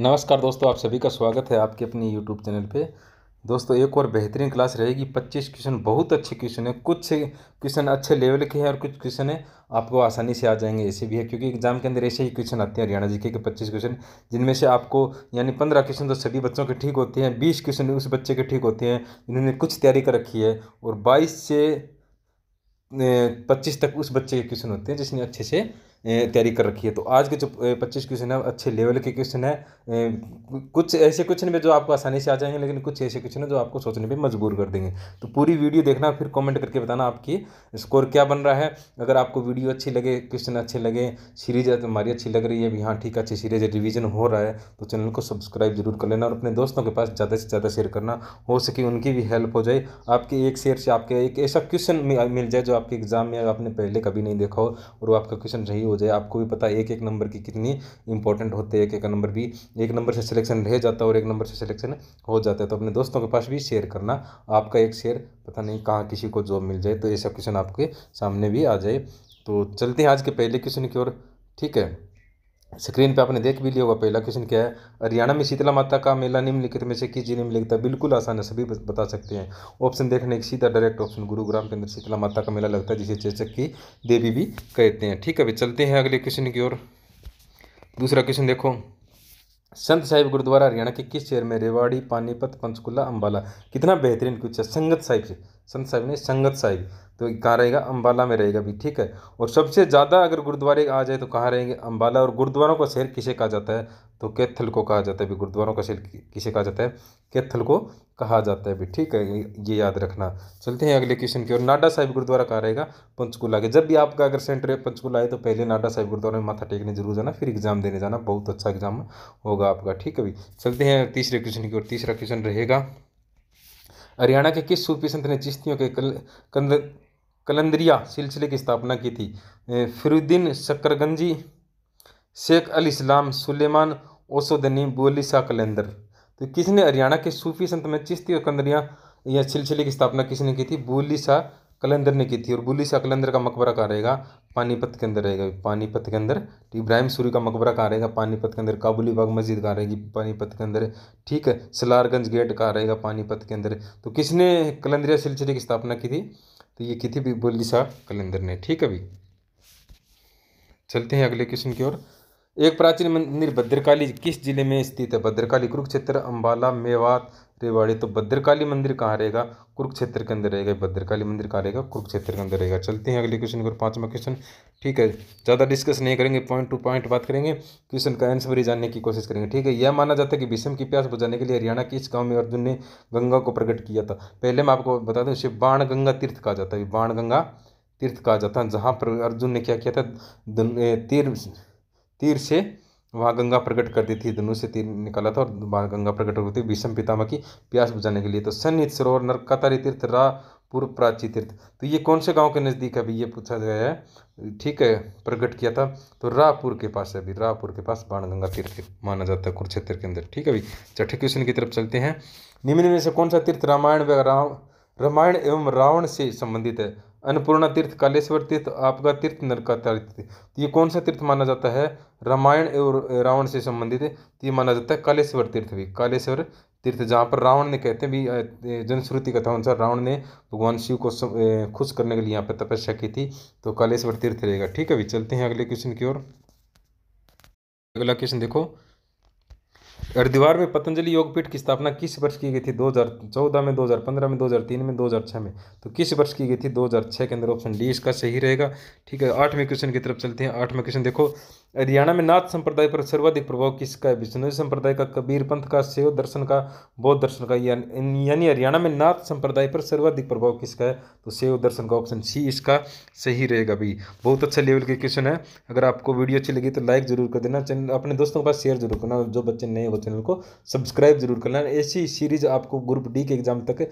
नमस्कार दोस्तों आप सभी का स्वागत है आपके अपने यूट्यूब चैनल पे दोस्तों एक और बेहतरीन क्लास रहेगी 25 क्वेश्चन बहुत अच्छे क्वेश्चन है कुछ क्वेश्चन अच्छे लेवल के हैं और कुछ क्वेश्चन है आपको आसानी से आ जाएंगे ऐसे भी है क्योंकि एग्जाम के अंदर ऐसे ही क्वेश्चन आते हैं हरियाणा जी के पच्चीस क्वेश्चन जिनमें से आपको यानी पंद्रह क्वेश्चन तो सभी बच्चों के ठीक होते हैं बीस क्वेश्चन उस बच्चे के ठीक होते हैं जिन्होंने कुछ तैयारी कर रखी है और बाईस से पच्चीस तक उस बच्चे के क्वेश्चन होते हैं जिसने अच्छे से तैयारी कर रखी है तो आज के जो पच्चीस क्वेश्चन है अच्छे लेवल के क्वेश्चन है कुछ ऐसे क्वेश्चन भी जो आपको आसानी से आ जाएंगे लेकिन कुछ ऐसे क्वेश्चन है जो आपको सोचने पर मजबूर कर देंगे तो पूरी वीडियो देखना फिर कॉमेंट करके बताना आपकी स्कोर क्या बन रहा है अगर आपको वीडियो अच्छी लगे क्वेश्चन अच्छे लगे सीरीज हमारी अच्छी लग रही है भी हाँ ठीक है अच्छी सीरीज रिविजन हो रहा है तो चैनल को सब्सक्राइब जरूर कर लेना और अपने दोस्तों के पास ज़्यादा से ज़्यादा शेयर करना हो सके उनकी भी हेल्प हो जाए आपके एक शेयर से आपके एक ऐसा क्वेश्चन मिल जाए जो आपके एग्जाम में आपने पहले कभी नहीं देखा हो और वो आपका क्वेश्चन रही हो जाए आपको भी पता एक एक नंबर की कितनी इंपॉर्टेंट होते हैं एक एक नंबर भी एक नंबर से सिलेक्शन रह जाता है और एक नंबर से सिलेक्शन हो जाता है तो अपने दोस्तों के पास भी शेयर करना आपका एक शेयर पता नहीं कहाँ किसी को जॉब मिल जाए तो ये सब क्वेश्चन आपके सामने भी आ जाए तो चलते हैं आज के पहले क्वेश्चन की ओर ठीक है स्क्रीन पे आपने देख भी लिया होगा पहला क्वेश्चन क्या है हरियाणा में शीतला माता का मेला निम्नलिखित में से किस जिले में लगता है बिल्कुल आसान है सभी बता सकते हैं ऑप्शन देखने एक सीधा डायरेक्ट ऑप्शन गुरुग्राम के अंदर शीतला माता का मेला लगता है जिसे चेचक की देवी भी कहते हैं ठीक है अभी चलते हैं अगले क्वेश्चन की ओर दूसरा क्वेश्चन देखो संत साहिब गुरुद्वारा हरियाणा के किस शहर में रेवाड़ी पानीपत पंचकुला अंबाला कितना बेहतरीन क्वेश्चन संगत साहिब से संत साहिब ने संगत साहिब तो कहाँ रहेगा अम्बाला में रहेगा भी ठीक है और सबसे ज़्यादा अगर गुरुद्वारे आ जाए तो कहाँ रहेंगे अम्बाला और गुरुद्वारों का शहर किसे कहा जाता है तो कैथल को कहा जाता है भी गुरुद्वारों का शहर किसे कहा जाता है कैथल को कहा जाता है भी ठीक है ये याद रखना चलते हैं अगले क्वेश्चन की ओर नाडा साहिब गुरुद्वारा कहाँ रहेगा पंचकूला के जब भी आपका अगर सेंटर है पंचकूला है तो पहले नाडा साहिब गुरुद्वारा में माथा टेकने जरूर जाना फिर एग्जाम देने जाना बहुत अच्छा एग्जाम होगा आपका ठीक है भी चलते हैं तीसरे क्वेश्चन की ओर तीसरा क्वेश्चन रहेगा हरियाणा के किस सूफी संत ने चिश्तियों के कल, कंद, कलंदरिया सिलसिले की स्थापना की थी फिरुद्दीन शक्करगंजी शेख अल इस्लाम सुलेमान ओसोदनी बोलिसा कलंदर तो किसने हरियाणा के सूफी संत में चिश्ती और कंदरिया या सिलसिले की स्थापना किसने की थी बोलिसा कलंदर ने की थी और बुली शाह कलंदर का मकबरा कहाँ रहेगा पानीपत के अंदर रहेगा पानीपत के अंदर इब्राहिम सूरी का मकबरा कहाँ रहेगा पानीपत के अंदर काबुली बाग मस्जिद कहाँ रहेगी पानीपत के अंदर ठीक है सलारगंज गेट कहाँ रहेगा पानीपत के अंदर तो किसने कलंदरिया सिलसिले की स्थापना की थी तो ये की थी बुली शाह कलंदर ने ठीक है अभी चलते हैं अगले क्वेश्चन की ओर एक प्राचीन मंदिर भद्रकाली किस जिले में स्थित है भद्रकाली कुरुक्षेत्र अम्बाला मेवात रेवाड़ी तो भद्रकाली मंदिर कहाँ रहेगा कुरुक्षेत्र के अंदर रहेगा भद्रकाली मंदिर कहाँ रहेगा कुरुक्षेत्र के अंदर रहेगा चलते हैं अगले क्वेश्चन पर पांचवा क्वेश्चन ठीक है ज़्यादा डिस्कस नहीं करेंगे पॉइंट टू पॉइंट बात करेंगे क्वेश्चन का आंसर भी जानने की कोशिश करेंगे ठीक है यह माना जाता है कि विषम की प्यास बुझाने के लिए हरियाणा के इस गाँव में अर्जुन ने गंगा को प्रकट किया था पहले मैं आपको बता दूँ इसे बाण गंगा तीर्थ कहा जाता है बाण गंगा तीर्थ कहा जाता है जहाँ पर अर्जुन ने क्या किया था तीर्थ तीर से वहाँ गंगा प्रकट करती थी धनुष से तीर निकाला था और वहाँ गंगा प्रकट होती विषम पितामह की प्यास बुझाने के लिए तो सन्नित सरोवर नरकतारी तीर्थ रा पूर्व प्राची तीर्थ तो ये कौन से गांव के नज़दीक है अभी ये पूछा गया है ठीक है प्रकट किया था तो रापुर के पास है अभी रापुर के पास बाणगंगा तीर्थ माना जाता है कुरुक्षेत्र के अंदर ठीक है अभी छठे क्वेश्चन की तरफ चलते हैं निम्न में से कौन सा तीर्थ रामायण व रामायण एवं रावण से संबंधित है अन्नपूर्णा तीर्थ कालेश्वर तीर्थ आपका तीर्थ नरका तीर्थ तो ये कौन सा तीर्थ माना जाता है रामायण और रावण से संबंधित तो ये माना जाता है कालेश्वर तीर्थ भी कालेश्वर तीर्थ जहाँ पर रावण ने कहते हैं भी जनश्रुति कथा अनुसार रावण ने भगवान शिव को खुश करने के लिए यहाँ पर तपस्या की थी तो कालेश्वर तीर्थ रहेगा ठीक है अभी चलते हैं अगले क्वेश्चन की ओर अगला क्वेश्चन देखो हरिद्वार में पतंजलि योगपीठ की स्थापना किस वर्ष की गई थी 2014 में 2015 में 2003 में 2006 में तो किस वर्ष की गई थी 2006 के अंदर ऑप्शन डी इसका सही रहेगा ठीक है आठवें क्वेश्चन की तरफ चलते हैं आठवें क्वेश्चन देखो हरियाणा में नाथ संप्रदाय पर सर्वाधिक प्रभाव किसका है विष्णु संप्रदाय का कबीर पंथ का सेव दर्शन का बौद्ध दर्शन का यानी हरियाणा में नाथ संप्रदाय पर सर्वाधिक प्रभाव किसका है तो सेव दर्शन का ऑप्शन सी इसका सही रहेगा भी बहुत अच्छा लेवल के क्वेश्चन है अगर आपको वीडियो अच्छी लगी तो लाइक जरूर कर देना चैनल अपने दोस्तों के पास शेयर जरूर करना जो बच्चे नए हो चैनल को सब्सक्राइब जरूर करना ऐसी सीरीज आपको ग्रुप डी के एग्जाम तक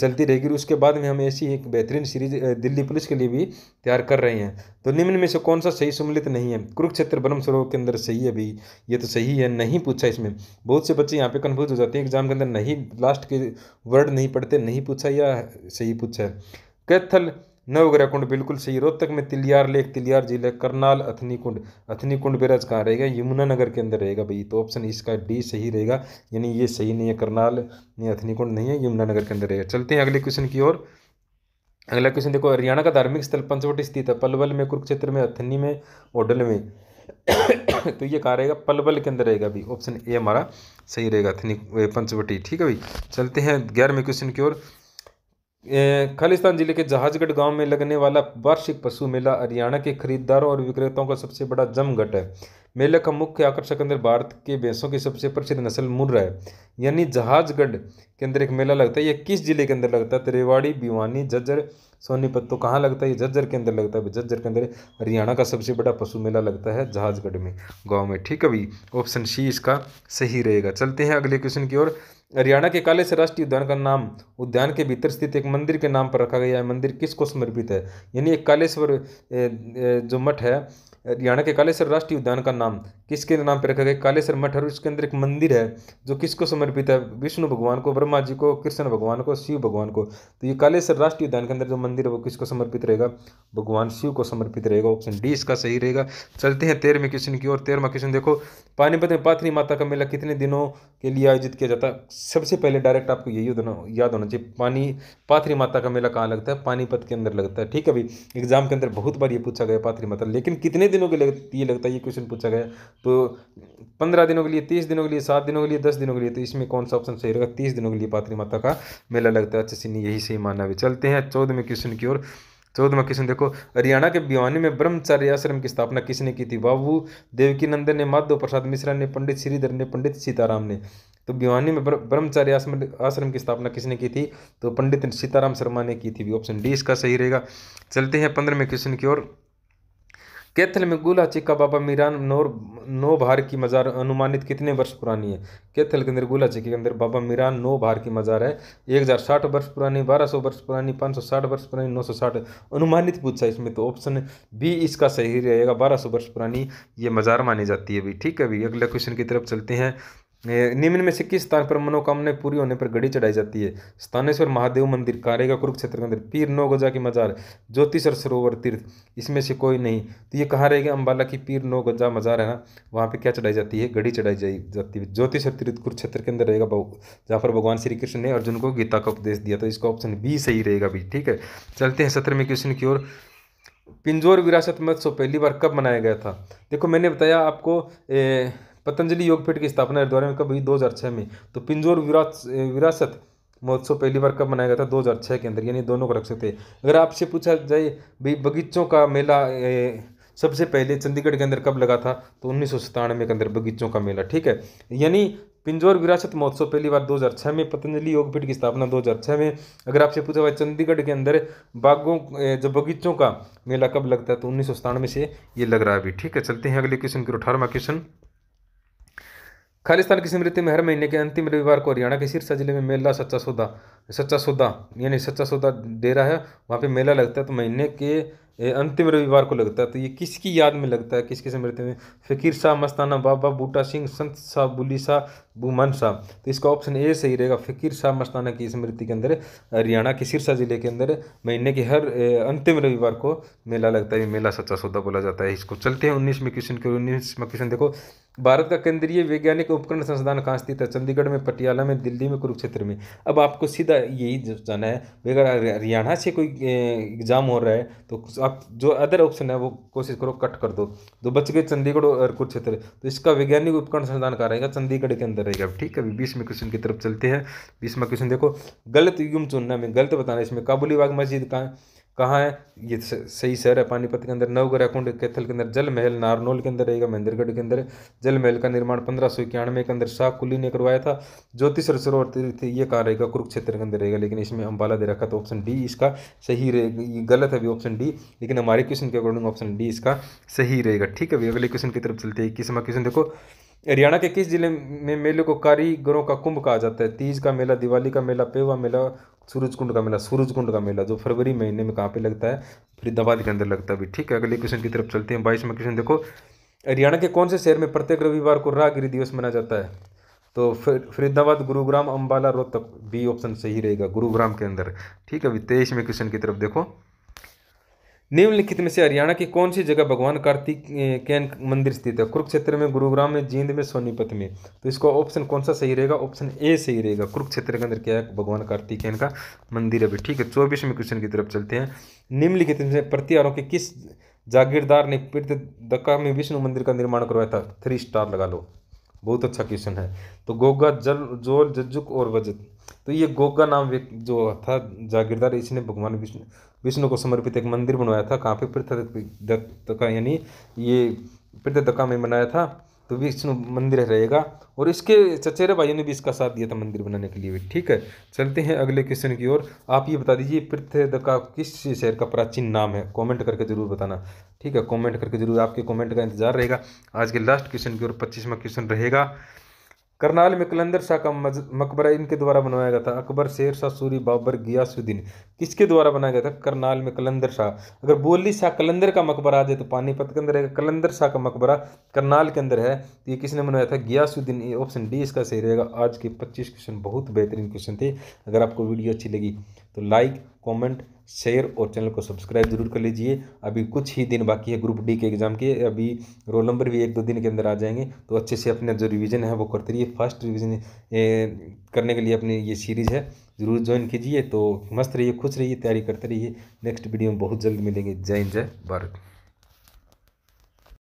चलती रहेगी उसके बाद में हम ऐसी एक बेहतरीन सीरीज दिल्ली पुलिस के लिए भी तैयार कर रहे हैं तो निम्न में से कौन सा सही सम्मिलित नहीं है कुरुक्षेत्र ब्रह्म सरोवर के अंदर सही है भाई ये तो सही है नहीं पूछा इसमें बहुत से बच्चे यहाँ पे कन्फ्यूज हो जाते हैं एग्जाम के अंदर नहीं लास्ट के वर्ड नहीं पढ़ते नहीं पूछा या सही पूछा है कैथल नवग्रह कुंड बिल्कुल सही रोहतक में तिलियार लेक तिलियार जिले करनाल अथनी कुंड अथनी कुंड बेराज कहाँ रहेगा यमुनानगर के अंदर रहेगा भाई तो ऑप्शन इसका डी सही रहेगा यानी ये सही नहीं है करनाल नहीं अथनी कुंड नहीं है यमुनानगर के अंदर रहेगा चलते हैं अगले क्वेश्चन की ओर अगला क्वेश्चन देखो हरियाणा का धार्मिक स्थल पंचवटी स्थित है पलवल में कुरुक्षेत्र में अथनी में ओडल में तो ये कहाँ रहेगा पलवल के अंदर रहेगा अभी ऑप्शन ए हमारा सही रहेगा अथनी पंचवटी ठीक है भाई चलते हैं ग्यारहवें क्वेश्चन की ओर खालिस्तान जिले के जहाजगढ़ गांव में लगने वाला वार्षिक पशु मेला हरियाणा के खरीदारों और विक्रेताओं का सबसे बड़ा जमघट है मेले का मुख्य आकर्षक अंदर भारत के भैंसों की सबसे प्रसिद्ध नस्ल मुर्रा है यानी जहाजगढ़ के अंदर एक मेला लगता है यह किस जिले के अंदर लगता है रेवाड़ी भिवानी झज्जर सोनीपत तो कहाँ लगता है झज्जर के अंदर लगता है झज्जर के अंदर हरियाणा का सबसे बड़ा पशु मेला लगता है जहाजगढ़ में गाँव में ठीक है भाई ऑप्शन सी इसका सही रहेगा चलते हैं अगले क्वेश्चन की ओर हरियाणा के काले से राष्ट्रीय उद्यान का नाम उद्यान के भीतर स्थित एक मंदिर के नाम पर रखा गया है मंदिर किसको समर्पित है यानी एक कालेश्वर जो मठ है हरियाणा के कालेसर राष्ट्रीय उद्यान का नाम किसके नाम पर रखा गया कालेसर मठ और उसके अंदर एक मंदिर है जो किसको समर्पित है विष्णु भगवान को ब्रह्मा जी को कृष्ण भगवान को शिव भगवान को तो ये कालेसर राष्ट्रीय उद्यान के अंदर जो मंदिर है वो किसको समर्पित रहेगा भगवान शिव को समर्पित रहेगा ऑप्शन डी इसका सही रहेगा चलते हैं तेरहवें क्वेश्चन की ओर तेरहवा क्वेश्चन देखो पानीपत में पाथरी माता का मेला कितने दिनों के लिए आयोजित किया जाता है सबसे पहले डायरेक्ट आपको यही याद होना चाहिए पानी पाथरी माता का मेला कहाँ लगता है पानीपत के अंदर लगता है ठीक है अभी एग्जाम के अंदर बहुत बार ये पूछा गया पाथरी माता लेकिन कितने दिनों के लिए लगता है ये क्वेश्चन पूछा गया तो पंद्रह दिनों के लिए तीस दिनों के लिए सात दिनों के लिए दस दिनों के लिए तो इसमें कौन सा ऑप्शन सही रहेगा तीस दिनों के लिए पात्री माता का मेला लगता है अच्छे से यही सही मानना भी चलते हैं चौदहवें क्वेश्चन की ओर चौदहवा क्वेश्चन देखो हरियाणा के भिवानी में ब्रह्मचार्य आश्रम की स्थापना किसने की थी बाबू देवकी नंदन ने माधव प्रसाद मिश्रा ने पंडित श्रीधर ने पंडित सीताराम ने तो भिवानी में ब्रह्मचार्य आश्रम आश्रम की स्थापना किसने की थी तो पंडित सीताराम शर्मा ने की थी ऑप्शन डी इसका सही रहेगा चलते हैं पंद्रह क्वेश्चन की ओर कैथल में गोला चिक्का बाबा मीरान नोर नौ भार की मज़ार अनुमानित कितने वर्ष पुरानी है कैथल के अंदर गोला चिक्के के अंदर बाबा मीरान नौ भार की मज़ार है एक हज़ार साठ वर्ष पुरानी बारह सौ वर्ष पुरानी पाँच सौ साठ वर्ष पुरानी नौ सौ साठ अनुमानित पूछा इसमें तो ऑप्शन बी इसका सही रहेगा बारह सौ वर्ष पुरानी ये मज़ार मानी जाती है अभी ठीक है अभी अगले क्वेश्चन की तरफ चलते हैं निम्न में से किस स्थान पर मनोकामनाएं पूरी होने पर घड़ी चढ़ाई जाती है स्थानेश्वर महादेव मंदिर कारेगा कुरुक्षेत्र मंदिर पीर नौ गजा की मजार ज्योतिषर सरोवर तीर्थ इसमें से कोई नहीं तो ये कहाँ रहेगा अम्बाला की पीर नौ गजा मजार है ना वहाँ पे क्या चढ़ाई जाती है घड़ी चढ़ाई जाती है ज्योतिषर तीर्थ कुरुक्षेत्र के अंदर रहेगा जहाँ पर भगवान श्री कृष्ण ने अर्जुन को गीता का उपदेश दिया तो इसका ऑप्शन बी सही रहेगा भी ठीक है चलते हैं सत्रहवें क्वेश्चन की ओर पिंजोर विरासत महोत्सव पहली बार कब मनाया गया था देखो मैंने बताया आपको पतंजलि योगपीठ की स्थापना हरिद्वार में कब हुई दो में तो पिंजोर विरासत महोत्सव पहली बार कब मनाया गया था 2006 के अंदर यानी दोनों को रख सकते हैं अगर आपसे पूछा जाए भाई बगीचों का मेला सबसे पहले चंडीगढ़ के अंदर कब लगा था तो उन्नीस के अंदर बगीचों का मेला ठीक है यानी पिंजौर विरासत महोत्सव पहली बार 2006 में पतंजलि योगपीठ की स्थापना 2006 में अगर आपसे पूछा भाई चंडीगढ़ के अंदर बागों जो बगीचों का मेला कब लगता है तो उन्नीस में से ये लग रहा है अभी ठीक है चलते हैं अगले क्वेश्चन की अठारहवा क्वेश्चन खालिस्तान की स्मृति में हर महीने के अंतिम रविवार को हरियाणा के सिरसा जिले में मेला सच्चा सौदा सच्चा सौदा यानी सच्चा सौदा डेरा है वहाँ पे मेला लगता है तो महीने के अंतिम रविवार को लगता है तो ये किसकी याद में लगता है किसकी स्मृति में फ़कीर शाह मस्ताना बाबा बूटा सिंह संत शाह बुली शाह बुमन शाह तो इसका ऑप्शन ए सही रहेगा फ़कीर शाह मस्ताना की स्मृति के अंदर हरियाणा के सिरसा जिले के अंदर महीने के हर अंतिम रविवार को मेला लगता है ये मेला सच्चा सौदा बोला जाता है इसको चलते हैं उन्नीसवें क्वेश्चन के उन्नीसवें क्वेश्चन देखो भारत का केंद्रीय वैज्ञानिक उपकरण संस्थान कहाँ स्थित है चंडीगढ़ में पटियाला में दिल्ली में कुरुक्षेत्र में अब आपको सीधा यही जाना है अगर हरियाणा से कोई एग्जाम हो रहा है तो आप जो अदर ऑप्शन है वो कोशिश करो कट कर दो जो बच गए चंडीगढ़ और कुरुक्षेत्र तो इसका वैज्ञानिक उपकरण संधान का रहेगा चंडीगढ़ के अंदर रहेगा ठीक है अभी बीसवें क्वेश्चन की तरफ चलते हैं बीसवा क्वेश्चन देखो गलत युग चुनना में गलत बताना इसमें काबुली बाग मस्जिद कहाँ कहाँ है ये सही शहर है पानीपत के अंदर नवगढ़ कुंड कैथल के अंदर जल महल नारनौल के अंदर रहेगा महेंद्रगढ़ के अंदर जल महल का निर्माण पंद्रह सौ इक्यानवे के अंदर शाह कुली ने करवाया था ज्योतिष सरोवर तीर्थ ये कहाँ रहेगा कुरुक्षेत्र के अंदर रहेगा लेकिन इसमें अंबाला दे रखा तो ऑप्शन डी इसका सही रहेगा ये गलत है अभी ऑप्शन डी लेकिन हमारे क्वेश्चन के अकॉर्डिंग ऑप्शन डी इसका सही रहेगा ठीक है अभी अगले क्वेश्चन की तरफ चलते हैं किसमा क्वेश्चन देखो हरियाणा के किस जिले में मेले को कारीगरों का कुंभ कहा जाता है तीज का मेला दिवाली का मेला पेवा मेला सूरज कुंड का मेला सूरज कुंड का मेला जो फरवरी महीने में कहाँ पे लगता है फरीदाबाद के अंदर लगता है भी ठीक है अगले क्वेश्चन की तरफ चलते हैं बाईसवें क्वेश्चन देखो हरियाणा के कौन से शहर में प्रत्येक रविवार को राहगिरी दिवस मनाया जाता है तो फरीदाबाद गुरुग्राम अम्बाला रोहतक बी ऑप्शन सही रहेगा गुरुग्राम के अंदर ठीक है अभी तेईसवें क्वेश्चन की तरफ देखो निम्नलिखित में से हरियाणा की कौन सी जगह भगवान कैन मंदिर स्थित है कुरुक्षेत्र में गुरुग्राम में जींद में सोनीपत में तो इसका ऑप्शन कौन सा सही रहेगा ऑप्शन ए सही रहेगा कुरुक्षेत्र के अंदर क्या है भगवान कार्तिकेयन का मंदिर है ठीक है चौबीसवें क्वेश्चन की तरफ चलते हैं निम्नलिखित में से प्रतिहारों के किस जागीरदार ने पीठ दक्का में विष्णु मंदिर का निर्माण करवाया था थ्री स्टार लगा लो बहुत अच्छा क्वेश्चन है तो गोगा जल जोल जज्जुक और वजत तो ये गोगा नाम जो था जागीरदार इसने भगवान विष्णु विष्णु को समर्पित एक मंदिर बनवाया था कहाँ पे पृथ्वी का यानी ये पृथ्वी में बनाया था तो विष्णु मंदिर रहेगा और इसके चचेरे भाइयों ने भी इसका साथ दिया था मंदिर बनाने के लिए ठीक है चलते हैं अगले क्वेश्चन की ओर आप ये बता दीजिए पृथ्वीदका किस शहर का प्राचीन नाम है कमेंट करके जरूर बताना ठीक है कमेंट करके जरूर आपके कमेंट का इंतजार रहेगा आज के लास्ट क्वेश्चन की ओर पच्चीसवा क्वेश्चन रहेगा करनाल में कलंदर शाह का मकबरा इनके द्वारा बनवाया गया था अकबर शेर शाह सूरी बाबर गियासुद्दीन किसके द्वारा बनाया गया था करनाल में कलंदर शाह अगर बोली शाह कलंदर का मकबरा आ जाए तो पानीपत के अंदर रहेगा कलंदर शाह का मकबरा करनाल के अंदर है तो ये किसने बनवाया था गियासुद्दीन ये ऑप्शन डी इसका सही रहेगा आज के पच्चीस क्वेश्चन बहुत बेहतरीन क्वेश्चन थे अगर आपको वीडियो अच्छी लगी तो लाइक कमेंट शेयर और चैनल को सब्सक्राइब जरूर कर लीजिए अभी कुछ ही दिन बाकी है ग्रुप डी के एग्ज़ाम के अभी रोल नंबर भी एक दो दिन के अंदर आ जाएंगे तो अच्छे से अपने जो रिवीजन है वो करते रहिए फर्स्ट रिवीजन करने के लिए अपनी ये सीरीज़ है ज़रूर ज्वाइन कीजिए तो मस्त रहिए खुश रहिए तैयारी करते रहिए नेक्स्ट वीडियो में बहुत जल्द मिलेंगे जय हिंद जय भारत